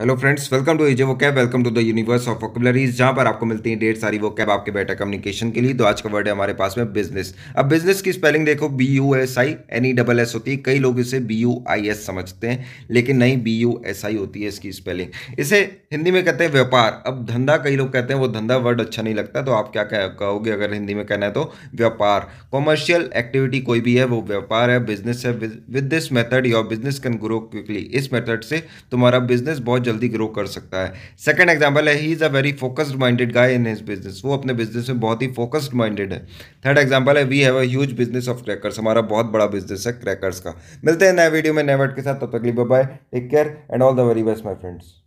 hello friends welcome to easy vocab welcome to the universe of vocabularies जहाँ पर आपको मिलती है डेढ़ सारी वो कैब आपके बेटर कम्युनिकेशन के लिए तो आज का वर्ड है हमारे पास में बिजनेस अब बिजनेस की स्पेलिंग देखो B U S I N E double S होती है कई लोग इसे बी यू आई एस समझते हैं लेकिन नहीं बी यू एस आई होती है इसकी स्पेलिंग इसे हिंदी में कहते हैं व्यापार अब धंधा कई लोग कहते हैं वो धंधा वर्ड अच्छा नहीं लगता तो आप क्या कहोगे अगर हिंदी में कहना है तो व्यापार कॉमर्शियल एक्टिविटी कोई भी है वो व्यापार है बिजनेस है with this method your business can grow quickly इस मेथड से तुम्हारा बिजनेस बहुत बहुत जल्दी ग्रो कर सकता है सेकंड एग्जांपल है he is a very focused minded guy in his business वो अपने बिजनेस में बहुत ही फोकस्ड माइंडेड है थर्ड एग्जांपल है we have as business of crackers हमारा बहुत बड़ा बिजनेस है क्रैकर्स का मिलते हैं नए वीडियो में नए वर्ड के साथ तब तक bye take care and all the very best my friends